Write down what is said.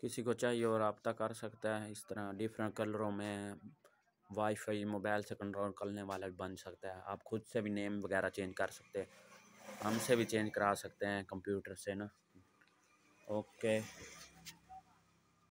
किसी को चाहिए और रबता कर सकता है इस तरह डिफरेंट कलरों में वाईफाई मोबाइल से कंट्रोल करने वाला भी बन सकता है आप खुद से भी नेम वगैरह चेंज कर सकते हैं हमसे भी चेंज करा सकते हैं कंप्यूटर से ना ओके